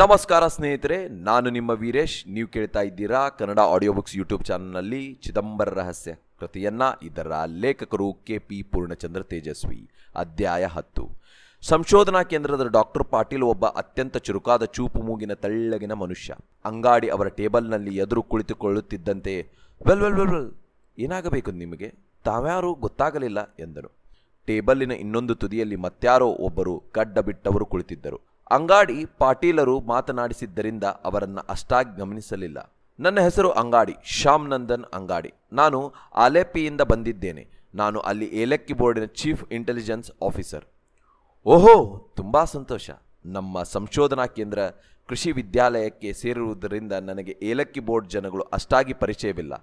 ನಮಸ್ಕಾರ ಸ್ನೇಹಿತರೆ ನಾನು ನಿಮ್ಮ ವೀರೇಶ್ ನೀವು ಕೇಳ್ತಾ ಇದ್ದೀರಾ ಕನ್ನಡ ಆಡಿಯೋ ಬುಕ್ಸ್ ಯೂಟ್ಯೂಬ್ ಚಾನಲ್ನಲ್ಲಿ ಚಿದಂಬರ ರಹಸ್ಯ ಕೃತಿಯನ್ನ ಇದರ ಲೇಖಕರು ಕೆ ಪಿ ಪೂರ್ಣಚಂದ್ರ ತೇಜಸ್ವಿ ಅಧ್ಯಾಯ ಹತ್ತು ಸಂಶೋಧನಾ ಕೇಂದ್ರದ ಡಾಕ್ಟರ್ ಪಾಟೀಲ್ ಒಬ್ಬ ಅತ್ಯಂತ ಚುರುಕಾದ ಚೂಪು ಮೂಗಿನ ತಳ್ಳಗಿನ ಮನುಷ್ಯ ಅಂಗಾಡಿ ಅವರ ಟೇಬಲ್ನಲ್ಲಿ ಎದುರು ಕುಳಿತುಕೊಳ್ಳುತ್ತಿದ್ದಂತೆ ವೆಲ್ ವೆಲ್ ವೆಲ್ ವೆಲ್ ಏನಾಗಬೇಕು ನಿಮಗೆ ತಾವ್ಯಾರೂ ಗೊತ್ತಾಗಲಿಲ್ಲ ಎಂದನು ಟೇಬಲ್ಲಿನ ಇನ್ನೊಂದು ತುದಿಯಲ್ಲಿ ಮತ್ಯಾರೋ ಒಬ್ಬರು ಗಡ್ಡ ಬಿಟ್ಟವರು ಕುಳಿತಿದ್ದರು ಅಂಗಾಡಿ ಪಾಟೀಲರು ಮಾತನಾಡಿಸಿದ್ದರಿಂದ ಅವರನ್ನು ಅಷ್ಟಾಗಿ ಗಮನಿಸಲಿಲ್ಲ ನನ್ನ ಹೆಸರು ಅಂಗಾಡಿ ಶ್ಯಾಮ್ ನಂದನ್ ಅಂಗಾಡಿ ನಾನು ಆಲೆಪಿಯಿಂದ ಬಂದಿದ್ದೇನೆ ನಾನು ಅಲ್ಲಿ ಏಲಕ್ಕಿ ಬೋರ್ಡಿನ ಚೀಫ್ ಇಂಟೆಲಿಜೆನ್ಸ್ ಆಫೀಸರ್ ಓಹೋ ತುಂಬ ಸಂತೋಷ ನಮ್ಮ ಸಂಶೋಧನಾ ಕೇಂದ್ರ ಕೃಷಿ ವಿದ್ಯಾಲಯಕ್ಕೆ ಸೇರಿರುವುದರಿಂದ ನನಗೆ ಏಲಕ್ಕಿ ಬೋರ್ಡ್ ಜನಗಳು ಅಷ್ಟಾಗಿ ಪರಿಚಯವಿಲ್ಲ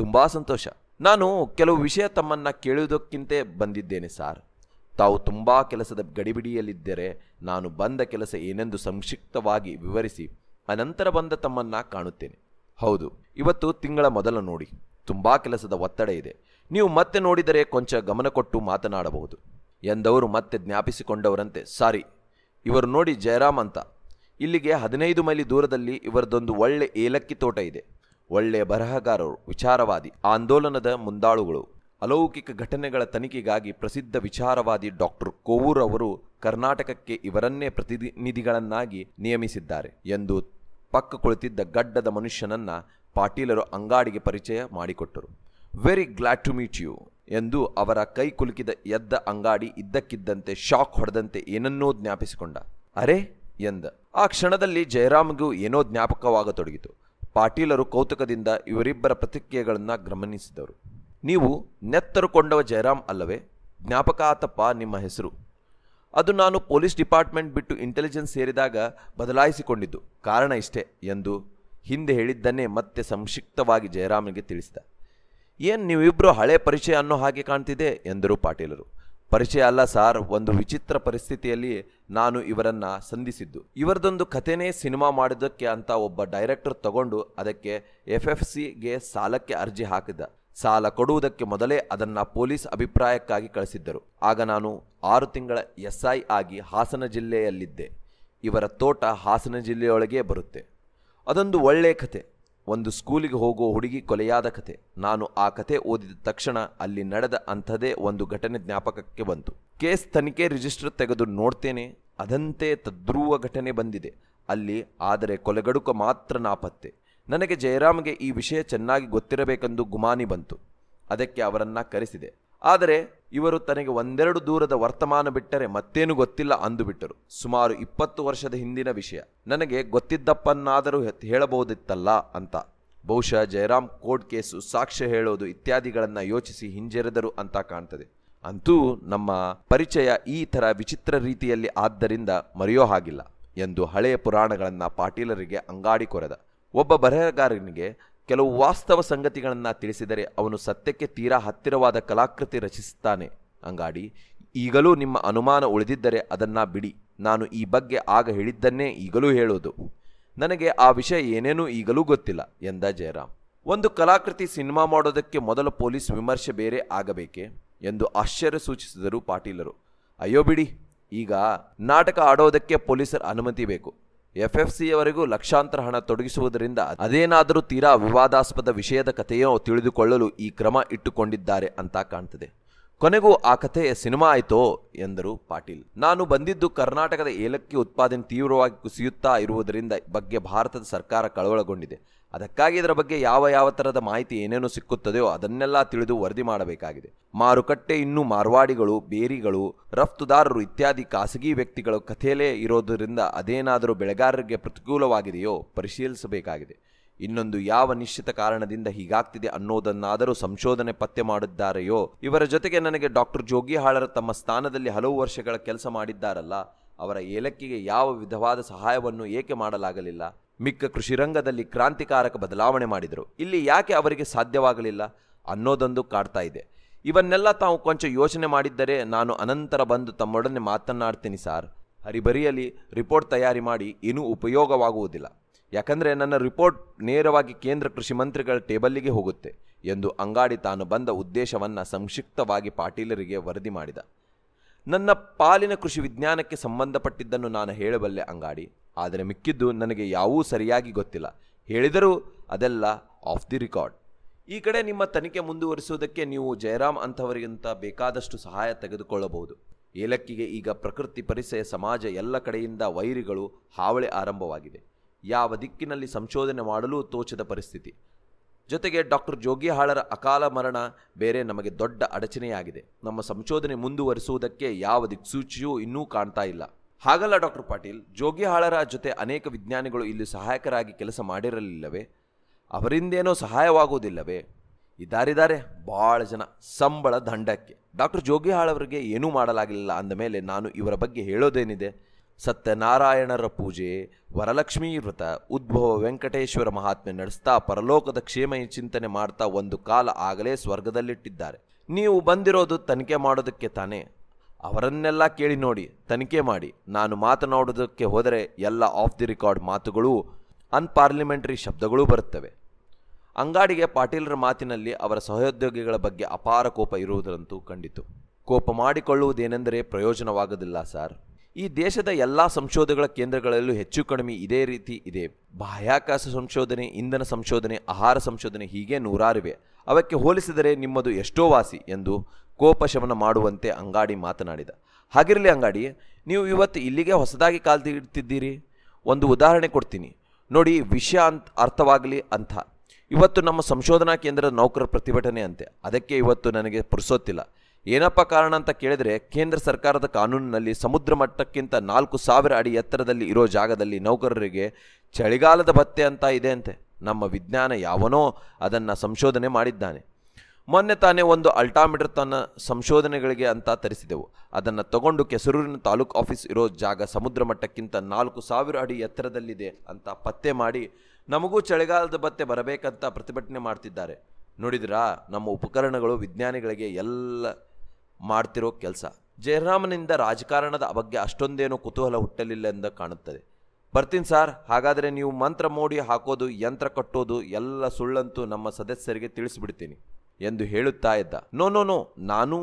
ತುಂಬ ಸಂತೋಷ ನಾನು ಕೆಲವು ವಿಷಯ ತಮ್ಮನ್ನು ಕೇಳುವುದಕ್ಕಿಂತ ಬಂದಿದ್ದೇನೆ ಸಾರ್ ತಾವು ತುಂಬ ಕೆಲಸದ ಗಡಿಬಿಡಿಯಲ್ಲಿದ್ದರೆ ನಾನು ಬಂದ ಕೆಲಸ ಏನೆಂದು ಸಂಕ್ಷಿಪ್ತವಾಗಿ ವಿವರಿಸಿ ಅನಂತರ ಬಂದ ತಮ್ಮನ್ನು ಕಾಣುತ್ತೇನೆ ಹೌದು ಇವತ್ತು ತಿಂಗಳ ಮೊದಲ ನೋಡಿ ತುಂಬ ಕೆಲಸದ ಒತ್ತಡ ಇದೆ ನೀವು ಮತ್ತೆ ನೋಡಿದರೆ ಕೊಂಚ ಗಮನ ಕೊಟ್ಟು ಮಾತನಾಡಬಹುದು ಎಂದವರು ಮತ್ತೆ ಜ್ಞಾಪಿಸಿಕೊಂಡವರಂತೆ ಸಾರಿ ಇವರು ನೋಡಿ ಜಯರಾಮ್ ಅಂತ ಇಲ್ಲಿಗೆ ಹದಿನೈದು ಮೈಲಿ ದೂರದಲ್ಲಿ ಇವರದೊಂದು ಒಳ್ಳೆ ಏಲಕ್ಕಿ ತೋಟ ಇದೆ ಒಳ್ಳೆಯ ಬರಹಗಾರರು ವಿಚಾರವಾದಿ ಆಂದೋಲನದ ಮುಂದಾಳುಗಳು ಅಲೌಕಿಕ ಘಟನೆಗಳ ತನಿಖೆಗಾಗಿ ಪ್ರಸಿದ್ಧ ವಿಚಾರವಾದಿ ಡಾಕ್ಟರ್ ಕೋವೂರ್ ಅವರು ಕರ್ನಾಟಕಕ್ಕೆ ಇವರನ್ನೇ ಪ್ರತಿನಿಧಿಗಳನ್ನಾಗಿ ನಿಯಮಿಸಿದ್ದಾರೆ ಎಂದು ಪಕ್ಕ ಕುಳಿತಿದ್ದ ಗಡ್ಡದ ಮನುಷ್ಯನನ್ನ ಪಾಟೀಲರು ಅಂಗಾಡಿಗೆ ಪರಿಚಯ ಮಾಡಿಕೊಟ್ಟರು very glad to meet you ಎಂದು ಅವರ ಕೈ ಕುಲುಕಿದ ಎದ್ದ ಅಂಗಾಡಿ ಇದ್ದಕ್ಕಿದ್ದಂತೆ ಶಾಕ್ ಹೊಡೆದಂತೆ ಏನನ್ನೋ ಜ್ಞಾಪಿಸಿಕೊಂಡ ಅರೆ ಎಂದ ಆ ಕ್ಷಣದಲ್ಲಿ ಜಯರಾಮ್ಗೂ ಏನೋ ಜ್ಞಾಪಕವಾಗತೊಡಗಿತು ಪಾಟೀಲರು ಕೌತುಕದಿಂದ ಇವರಿಬ್ಬರ ಪ್ರತಿಕ್ರಿಯೆಗಳನ್ನು ಗಮನಿಸಿದರು ನೀವು ನೆತ್ತರುಕೊಂಡವ ಜಯರಾಮ್ ಅಲ್ಲವೇ ಜ್ಞಾಪಕ ಆತಪ್ಪ ನಿಮ್ಮ ಹೆಸರು ಅದು ನಾನು ಪೊಲೀಸ್ ಡಿಪಾರ್ಟ್ಮೆಂಟ್ ಬಿಟ್ಟು ಇಂಟೆಲಿಜೆನ್ಸ್ ಸೇರಿದಾಗ ಬದಲಾಯಿಸಿಕೊಂಡಿದ್ದು ಕಾರಣ ಇಷ್ಟೇ ಎಂದು ಹಿಂದೆ ಹೇಳಿದ್ದನ್ನೇ ಮತ್ತೆ ಸಂಕ್ಷಿಪ್ತವಾಗಿ ಜಯರಾಮನಿಗೆ ತಿಳಿಸಿದ ಏನು ನೀವಿಬ್ಬರು ಹಳೆ ಪರಿಚಯ ಅನ್ನೋ ಹಾಗೆ ಕಾಣ್ತಿದೆ ಎಂದರು ಪಾಟೀಲರು ಪರಿಚಯ ಅಲ್ಲ ಸಾರ್ ಒಂದು ವಿಚಿತ್ರ ಪರಿಸ್ಥಿತಿಯಲ್ಲಿ ನಾನು ಇವರನ್ನು ಸಂಧಿಸಿದ್ದು ಇವರದೊಂದು ಕಥೆನೇ ಸಿನಿಮಾ ಮಾಡಿದ್ದಕ್ಕೆ ಅಂತ ಒಬ್ಬ ಡೈರೆಕ್ಟರ್ ತಗೊಂಡು ಅದಕ್ಕೆ ಎಫ್ ಎಫ್ ಸಿಗೆ ಸಾಲಕ್ಕೆ ಅರ್ಜಿ ಹಾಕಿದ ಸಾಲ ಕೊಡುವುದಕ್ಕೆ ಮೊದಲೇ ಅದನ್ನ ಪೊಲೀಸ್ ಅಭಿಪ್ರಾಯಕ್ಕಾಗಿ ಕಳಿಸಿದ್ದರು ಆಗ ನಾನು ಆರು ತಿಂಗಳ ಎಸ್ಐ ಆಗಿ ಹಾಸನ ಜಿಲ್ಲೆಯಲ್ಲಿದ್ದೆ ಇವರ ತೋಟ ಹಾಸನ ಜಿಲ್ಲೆಯೊಳಗೆ ಬರುತ್ತೆ ಅದೊಂದು ಒಳ್ಳೆಯ ಕತೆ ಒಂದು ಸ್ಕೂಲಿಗೆ ಹೋಗೋ ಹುಡುಗಿ ಕೊಲೆಯಾದ ಕತೆ ನಾನು ಆ ಕತೆ ಓದಿದ ತಕ್ಷಣ ಅಲ್ಲಿ ನಡೆದ ಅಂಥದೇ ಒಂದು ಘಟನೆ ಜ್ಞಾಪಕಕ್ಕೆ ಬಂತು ಕೇಸ್ ತನಿಖೆ ರಿಜಿಸ್ಟರ್ ತೆಗೆದು ನೋಡ್ತೇನೆ ಅದಂತೆ ತದ್ರುವ ಘಟನೆ ಬಂದಿದೆ ಅಲ್ಲಿ ಆದರೆ ಕೊಲೆಗಡುಕ ಮಾತ್ರ ನಾಪತ್ತೆ ನನಗೆ ಜಯರಾಮ್ಗೆ ಈ ವಿಷಯ ಚೆನ್ನಾಗಿ ಗೊತ್ತಿರಬೇಕೆಂದು ಗುಮಾನಿ ಬಂತು ಅದಕ್ಕೆ ಅವರನ್ನ ಕರೆಸಿದೆ ಆದರೆ ಇವರು ತನಗೆ ಒಂದೆರಡು ದೂರದ ವರ್ತಮಾನ ಬಿಟ್ಟರೆ ಮತ್ತೇನು ಗೊತ್ತಿಲ್ಲ ಅಂದುಬಿಟ್ಟರು ಸುಮಾರು ಇಪ್ಪತ್ತು ವರ್ಷದ ಹಿಂದಿನ ವಿಷಯ ನನಗೆ ಗೊತ್ತಿದ್ದಪ್ಪನ್ನಾದರೂ ಹೇಳಬಹುದಿತ್ತಲ್ಲ ಅಂತ ಬಹುಶಃ ಜಯರಾಮ್ ಕೋರ್ಟ್ ಕೇಸು ಸಾಕ್ಷ್ಯ ಹೇಳೋದು ಇತ್ಯಾದಿಗಳನ್ನು ಯೋಚಿಸಿ ಹಿಂಜರಿದರು ಅಂತ ಕಾಣ್ತದೆ ಅಂತೂ ನಮ್ಮ ಪರಿಚಯ ಈ ಥರ ವಿಚಿತ್ರ ರೀತಿಯಲ್ಲಿ ಆದ್ದರಿಂದ ಮರೆಯೋ ಹಾಗಿಲ್ಲ ಎಂದು ಹಳೆಯ ಪುರಾಣಗಳನ್ನು ಪಾಟೀಲರಿಗೆ ಅಂಗಾಡಿ ಕೊರೆದ ಒಬ್ಬ ಬರಹಗಾರನಿಗೆ ಕೆಲವು ವಾಸ್ತವ ಸಂಗತಿಗಳನ್ನು ತಿಳಿಸಿದರೆ ಅವನು ಸತ್ಯಕ್ಕೆ ತೀರಾ ಹತ್ತಿರವಾದ ಕಲಾಕೃತಿ ರಚಿಸುತ್ತಾನೆ ಅಂಗಾಡಿ ಈಗಲೂ ನಿಮ್ಮ ಅನುಮಾನ ಉಳಿದಿದ್ದರೆ ಅದನ್ನು ಬಿಡಿ ನಾನು ಈ ಬಗ್ಗೆ ಆಗ ಹೇಳಿದ್ದನ್ನೇ ಈಗಲೂ ಹೇಳೋದು ನನಗೆ ಆ ವಿಷಯ ಏನೇನೂ ಈಗಲೂ ಗೊತ್ತಿಲ್ಲ ಎಂದ ಜಯರಾಮ್ ಒಂದು ಕಲಾಕೃತಿ ಸಿನಿಮಾ ಮಾಡೋದಕ್ಕೆ ಮೊದಲು ಪೊಲೀಸ್ ವಿಮರ್ಶೆ ಬೇರೆ ಆಗಬೇಕೆ ಎಂದು ಆಶ್ಚರ್ಯ ಸೂಚಿಸಿದರು ಪಾಟೀಲರು ಅಯ್ಯೋ ಬಿಡಿ ಈಗ ನಾಟಕ ಆಡೋದಕ್ಕೆ ಪೊಲೀಸರ ಅನುಮತಿ ಬೇಕು ಎಫ್ಎಫ್ಸಿಯವರೆಗೂ ಲಕ್ಷಾಂತರ ಹಣ ತೊಡಗಿಸುವುದರಿಂದ ಅದೇನಾದರೂ ತೀರಾ ವಿವಾದಾಸ್ಪದ ವಿಷಯದ ಕಥೆಯೋ ತಿಳಿದುಕೊಳ್ಳಲು ಈ ಕ್ರಮ ಇಟ್ಟುಕೊಂಡಿದ್ದಾರೆ ಅಂತ ಕಾಣ್ತದೆ ಕೊನೆಗೂ ಆ ಕಥೆ ಸಿನಿಮಾ ಆಯಿತೋ ಎಂದರು ಪಾಟೀಲ್ ನಾನು ಬಂದಿದ್ದು ಕರ್ನಾಟಕದ ಏಲಕ್ಕಿ ಉತ್ಪಾದನೆ ತೀವ್ರವಾಗಿ ಕುಸಿಯುತ್ತಾ ಇರುವುದರಿಂದ ಬಗ್ಗೆ ಭಾರತದ ಸರ್ಕಾರ ಕಳವಳಗೊಂಡಿದೆ ಅದಕ್ಕಾಗಿ ಇದರ ಬಗ್ಗೆ ಯಾವ ಯಾವ ಥರದ ಮಾಹಿತಿ ಏನೇನು ಸಿಕ್ಕುತ್ತದೆಯೋ ಅದನ್ನೆಲ್ಲ ತಿಳಿದು ವರದಿ ಮಾಡಬೇಕಾಗಿದೆ ಮಾರುಕಟ್ಟೆ ಇನ್ನೂ ಮಾರ್ವಾಡಿಗಳು ಬೇರಿಗಳು ರಫ್ತುದಾರರು ಇತ್ಯಾದಿ ಖಾಸಗಿ ವ್ಯಕ್ತಿಗಳ ಕಥೆಯಲ್ಲೇ ಇರೋದರಿಂದ ಅದೇನಾದರೂ ಬೆಳೆಗಾರರಿಗೆ ಪ್ರತಿಕೂಲವಾಗಿದೆಯೋ ಪರಿಶೀಲಿಸಬೇಕಾಗಿದೆ ಇನ್ನೊಂದು ಯಾವ ನಿಶ್ಚಿತ ಕಾರಣದಿಂದ ಹೀಗಾಗ್ತಿದೆ ಅನ್ನೋದನ್ನಾದರೂ ಸಂಶೋಧನೆ ಪತ್ತೆ ಮಾಡಿದ್ದಾರೆಯೋ ಇವರ ಜೊತೆಗೆ ನನಗೆ ಡಾಕ್ಟರ್ ಜೋಗಿಹಾಳರ ತಮ್ಮ ಸ್ಥಾನದಲ್ಲಿ ಹಲವು ವರ್ಷಗಳ ಕೆಲಸ ಮಾಡಿದ್ದಾರಲ್ಲ ಅವರ ಏಲಕ್ಕಿಗೆ ಯಾವ ವಿಧವಾದ ಸಹಾಯವನ್ನು ಏಕೆ ಮಾಡಲಾಗಲಿಲ್ಲ ಮಿಕ್ಕ ಕೃಷಿ ರಂಗದಲ್ಲಿ ಕ್ರಾಂತಿಕಾರಕ ಬದಲಾವಣೆ ಮಾಡಿದರು ಇಲ್ಲಿ ಯಾಕೆ ಅವರಿಗೆ ಸಾಧ್ಯವಾಗಲಿಲ್ಲ ಅನ್ನೋದೊಂದು ಕಾಡ್ತಾ ಇದೆ ಇವನ್ನೆಲ್ಲ ತಾವು ಕೊಂಚ ಯೋಚನೆ ಮಾಡಿದ್ದರೆ ನಾನು ಅನಂತರ ಬಂದು ತಮ್ಮೊಡನೆ ಮಾತನಾಡ್ತೀನಿ ಸಾರ್ ಹರಿಬರಿಯಲ್ಲಿ ರಿಪೋರ್ಟ್ ತಯಾರಿ ಮಾಡಿ ಏನೂ ಉಪಯೋಗವಾಗುವುದಿಲ್ಲ ಯಾಕಂದರೆ ನನ್ನ ರಿಪೋರ್ಟ್ ನೇರವಾಗಿ ಕೇಂದ್ರ ಕೃಷಿ ಮಂತ್ರಿಗಳ ಟೇಬಲ್ಲಿಗೆ ಹೋಗುತ್ತೆ ಎಂದು ಅಂಗಾಡಿ ತಾನು ಬಂದ ಉದ್ದೇಶವನ್ನು ಸಂಕ್ಷಿಪ್ತವಾಗಿ ಪಾಟೀಲರಿಗೆ ವರದಿ ಮಾಡಿದ ನನ್ನ ಪಾಲಿನ ಕೃಷಿ ವಿಜ್ಞಾನಕ್ಕೆ ಸಂಬಂಧಪಟ್ಟಿದ್ದನ್ನು ನಾನು ಹೇಳಬಲ್ಲೆ ಅಂಗಾಡಿ ಆದರೆ ಮಿಕ್ಕಿದ್ದು ನನಗೆ ಯಾವೂ ಸರಿಯಾಗಿ ಗೊತ್ತಿಲ್ಲ ಹೇಳಿದರೂ ಅದೆಲ್ಲ ಆಫ್ ದಿ ರೆಕಾರ್ಡ್ ಈ ಕಡೆ ನಿಮ್ಮ ತನಿಖೆ ಮುಂದುವರಿಸುವುದಕ್ಕೆ ನೀವು ಜಯರಾಮ್ ಅಂಥವರಿಗಿಂತ ಬೇಕಾದಷ್ಟು ಸಹಾಯ ತೆಗೆದುಕೊಳ್ಳಬಹುದು ಏಲಕ್ಕಿಗೆ ಈಗ ಪ್ರಕೃತಿ ಪರಿಸಯ ಸಮಾಜ ಎಲ್ಲ ಕಡೆಯಿಂದ ವೈರಿಗಳು ಹಾವಳಿ ಆರಂಭವಾಗಿದೆ ಯಾವ ದಿಕ್ಕಿನಲ್ಲಿ ಸಂಶೋಧನೆ ಮಾಡಲು ತೋಚದ ಪರಿಸ್ಥಿತಿ ಜೊತೆಗೆ ಡಾಕ್ಟರ್ ಜೋಗಿಹಾಳರ ಅಕಾಲ ಮರಣ ಬೇರೆ ನಮಗೆ ದೊಡ್ಡ ಅಡಚಣೆಯಾಗಿದೆ ನಮ್ಮ ಸಂಶೋಧನೆ ಮುಂದುವರಿಸುವುದಕ್ಕೆ ಯಾವ ದಿಕ್ಸೂಚಿಯೂ ಇನ್ನೂ ಕಾಣ್ತಾ ಇಲ್ಲ ಹಾಗಲ್ಲ ಡಾಕ್ಟರ್ ಪಾಟೀಲ್ ಜೋಗಿಹಾಳರ ಜೊತೆ ಅನೇಕ ವಿಜ್ಞಾನಿಗಳು ಇಲ್ಲಿ ಸಹಾಯಕರಾಗಿ ಕೆಲಸ ಮಾಡಿರಲಿಲ್ಲವೇ ಅವರಿಂದೇನೋ ಸಹಾಯವಾಗುವುದಿಲ್ಲವೇ ಇದ್ದಾರಿದ್ದಾರೆ ಭಾಳ ಜನ ಸಂಬಳ ದಂಡಕ್ಕೆ ಡಾಕ್ಟರ್ ಜೋಗಿಹಾಳವರಿಗೆ ಏನೂ ಮಾಡಲಾಗಿಲ್ಲ ಅಂದ ಮೇಲೆ ನಾನು ಇವರ ಬಗ್ಗೆ ಹೇಳೋದೇನಿದೆ ಸತ್ಯನಾರಾಯಣರ ಪೂಜೆ ವರಲಕ್ಷ್ಮೀ ವ್ರತ ಉದ್ಭವ ವೆಂಕಟೇಶ್ವರ ಮಹಾತ್ಮೆ ನಡೆಸ್ತಾ ಪರಲೋಕದ ಕ್ಷೇಮ ಚಿಂತನೆ ಮಾಡ್ತಾ ಒಂದು ಕಾಲ ಆಗಲೇ ಸ್ವರ್ಗದಲ್ಲಿಟ್ಟಿದ್ದಾರೆ ನೀವು ಬಂದಿರೋದು ತನಿಖೆ ಮಾಡೋದಕ್ಕೆ ತಾನೇ ಅವರನ್ನೆಲ್ಲ ಕೇಳಿ ನೋಡಿ ತನಿಖೆ ಮಾಡಿ ನಾನು ಮಾತನಾಡೋದಕ್ಕೆ ಹೋದರೆ ಎಲ್ಲ ಆಫ್ ದಿ ರೆಕಾರ್ಡ್ ಮಾತುಗಳು ಅನ್ಪಾರ್ಲಿಮೆಂಟರಿ ಶಬ್ದಗಳೂ ಬರುತ್ತವೆ ಅಂಗಾಡಿಗೆ ಪಾಟೀಲರ ಮಾತಿನಲ್ಲಿ ಅವರ ಸಹೋದ್ಯೋಗಿಗಳ ಬಗ್ಗೆ ಅಪಾರ ಕೋಪ ಇರುವುದರಂತೂ ಕಂಡಿತು ಕೋಪ ಮಾಡಿಕೊಳ್ಳುವುದೇನೆಂದರೆ ಪ್ರಯೋಜನವಾಗದಿಲ್ಲ ಸರ್ ಈ ದೇಶದ ಎಲ್ಲ ಸಂಶೋಧಗಳ ಕೇಂದ್ರಗಳಲ್ಲೂ ಹೆಚ್ಚು ಕಡಿಮೆ ಇದೇ ರೀತಿ ಇದೆ ಬಾಹ್ಯಾಕಾಶ ಸಂಶೋಧನೆ ಇಂಧನ ಸಂಶೋಧನೆ ಆಹಾರ ಸಂಶೋಧನೆ ಹೀಗೆ ನೂರಾರಿವೆ ಅವಕ್ಕೆ ಹೋಲಿಸಿದರೆ ನಿಮ್ಮದು ಎಷ್ಟೋ ವಾಸಿ ಎಂದು ಕೋಪಶಮನ ಮಾಡುವಂತೆ ಅಂಗಾಡಿ ಮಾತನಾಡಿದ ಹಾಗಿರಲಿ ಅಂಗಾಡಿ ನೀವು ಇವತ್ತು ಇಲ್ಲಿಗೆ ಹೊಸದಾಗಿ ಕಾಲು ಒಂದು ಉದಾಹರಣೆ ಕೊಡ್ತೀನಿ ನೋಡಿ ವಿಷಯ ಅಂತ ಅರ್ಥವಾಗಲಿ ಅಂಥ ಇವತ್ತು ನಮ್ಮ ಸಂಶೋಧನಾ ಕೇಂದ್ರದ ನೌಕರ ಪ್ರತಿಭಟನೆ ಅಂತೆ ಅದಕ್ಕೆ ಇವತ್ತು ನನಗೆ ಪುರುಸೋತಿಲ್ಲ ಏನಪ್ಪ ಕಾರಣ ಅಂತ ಕೇಳಿದರೆ ಕೇಂದ್ರ ಸರ್ಕಾರದ ಕಾನೂನಿನಲ್ಲಿ ಸಮುದ್ರ ಮಟ್ಟಕ್ಕಿಂತ ನಾಲ್ಕು ಸಾವಿರ ಅಡಿ ಎತ್ತರದಲ್ಲಿ ಇರೋ ಜಾಗದಲ್ಲಿ ನೌಕರರಿಗೆ ಚಳಿಗಾಲದ ಭತ್ತೆ ಅಂತ ಇದೆ ಅಂತೆ ನಮ್ಮ ವಿಜ್ಞಾನ ಯಾವನೋ ಅದನ್ನು ಸಂಶೋಧನೆ ಮಾಡಿದ್ದಾನೆ ಮೊನ್ನೆ ತಾನೇ ಒಂದು ಅಲ್ಟಾಮೀಟರ್ ತನ್ನ ಸಂಶೋಧನೆಗಳಿಗೆ ಅಂತ ತರಿಸಿದೆವು ಅದನ್ನು ತಗೊಂಡು ಕೆಸರೂರಿನ ತಾಲೂಕು ಆಫೀಸ್ ಇರೋ ಜಾಗ ಸಮುದ್ರ ಮಟ್ಟಕ್ಕಿಂತ ನಾಲ್ಕು ಸಾವಿರ ಅಡಿ ಎತ್ತರದಲ್ಲಿದೆ ಅಂತ ಪತ್ತೆ ಮಾಡಿ ನಮಗೂ ಚಳಿಗಾಲದ ಬತ್ತೆ ಬರಬೇಕಂತ ಪ್ರತಿಭಟನೆ ಮಾಡ್ತಿದ್ದಾರೆ ನೋಡಿದ್ರಾ ನಮ್ಮ ಉಪಕರಣಗಳು ವಿಜ್ಞಾನಿಗಳಿಗೆ ಎಲ್ಲ ಮಾಡ್ತಿರೋ ಕೆಲಸ ಜಯರಾಮನಿಂದ ರಾಜಕಾರಣದ ಬಗ್ಗೆ ಅಷ್ಟೊಂದೇನೂ ಕುತೂಹಲ ಹುಟ್ಟಲಿಲ್ಲ ಎಂದು ಕಾಣುತ್ತದೆ ಬರ್ತೀನಿ ಸರ್ ಹಾಗಾದರೆ ನೀವು ಮಂತ್ರ ಮೋಡಿ ಹಾಕೋದು ಯಂತ್ರ ಕಟ್ಟೋದು ಎಲ್ಲ ಸುಳ್ಳಂತೂ ನಮ್ಮ ಸದಸ್ಯರಿಗೆ ತಿಳಿಸ್ಬಿಡ್ತೀನಿ ಎಂದು ಹೇಳುತ್ತಾ ಇದ್ದ ನೋ ನೋ ನೋ ನಾನೂ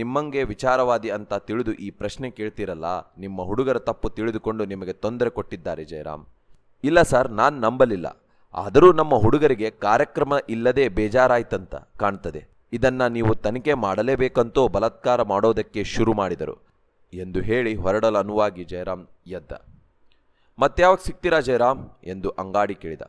ನಿಮ್ಮಂಗೆ ವಿಚಾರವಾದಿ ಅಂತ ತಿಳಿದು ಈ ಪ್ರಶ್ನೆ ಕೇಳ್ತಿರಲ್ಲ ನಿಮ್ಮ ಹುಡುಗರ ತಪ್ಪು ತಿಳಿದುಕೊಂಡು ನಿಮಗೆ ತೊಂದರೆ ಕೊಟ್ಟಿದ್ದಾರೆ ಜಯರಾಮ್ ಇಲ್ಲ ಸರ್ ನಾನು ನಂಬಲಿಲ್ಲ ಆದರೂ ನಮ್ಮ ಹುಡುಗರಿಗೆ ಕಾರ್ಯಕ್ರಮ ಇಲ್ಲದೆ ಬೇಜಾರಾಯ್ತಂತ ಕಾಣ್ತದೆ ಇದನ್ನ ನೀವು ತನಿಖೆ ಮಾಡಲೇಬೇಕಂತೋ ಬಲತ್ಕಾರ ಮಾಡೋದಕ್ಕೆ ಶುರು ಮಾಡಿದರು ಎಂದು ಹೇಳಿ ಹೊರಡಲು ಅನುವಾಗಿ ಜಯರಾಮ್ ಎದ್ದ ಮತ್ತಾವಾಗ ಸಿಗ್ತೀರಾ ಜಯರಾಮ್ ಎಂದು ಅಂಗಾಡಿ ಕೇಳಿದ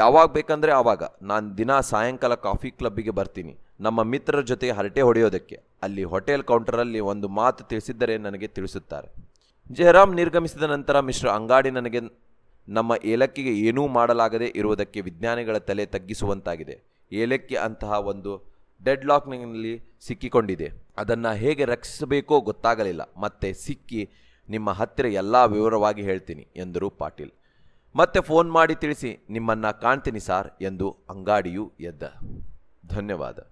ಯಾವಾಗ ಬೇಕಂದ್ರೆ ಆವಾಗ ನಾನು ದಿನ ಸಾಯಂಕಾಲ ಕಾಫಿ ಕ್ಲಬ್ಬಿಗೆ ಬರ್ತೀನಿ ನಮ್ಮ ಮಿತ್ರರ ಜೊತೆ ಹರಟೆ ಹೊಡೆಯೋದಕ್ಕೆ ಅಲ್ಲಿ ಹೋಟೆಲ್ ಕೌಂಟರಲ್ಲಿ ಒಂದು ಮಾತು ತಿಳಿಸಿದ್ದರೆ ನನಗೆ ತಿಳಿಸುತ್ತಾರೆ ಜಯರಾಮ್ ನಿರ್ಗಮಿಸಿದ ನಂತರ ಮಿಶ್ರ ಅಂಗಾಡಿ ನನಗೆ ನಮ್ಮ ಏಲಕ್ಕಿಗೆ ಏನೂ ಮಾಡಲಾಗದೆ ಇರುವುದಕ್ಕೆ ವಿಜ್ಞಾನಿಗಳ ತಲೆ ತಗ್ಗಿಸುವಂತಾಗಿದೆ ಏಲಕ್ಕಿ ಅಂತಹ ಒಂದು ಡೆಡ್ ಲಾಕ್ನಲ್ಲಿ ಸಿಕ್ಕಿಕೊಂಡಿದೆ ಅದನ್ನು ಹೇಗೆ ರಕ್ಷಿಸಬೇಕೋ ಗೊತ್ತಾಗಲಿಲ್ಲ ಮತ್ತೆ ಸಿಕ್ಕಿ ನಿಮ್ಮ ಹತ್ತಿರ ಎಲ್ಲ ವಿವರವಾಗಿ ಹೇಳ್ತೀನಿ ಎಂದರು ಪಾಟೀಲ್ ಮತ್ತೆ ಫೋನ್ ಮಾಡಿ ತಿಳಿಸಿ ನಿಮ್ಮನ್ನು ಕಾಣ್ತೀನಿ ಸಾರ್ ಎಂದು ಅಂಗಾಡಿಯು ಎದ್ದ ಧನ್ಯವಾದ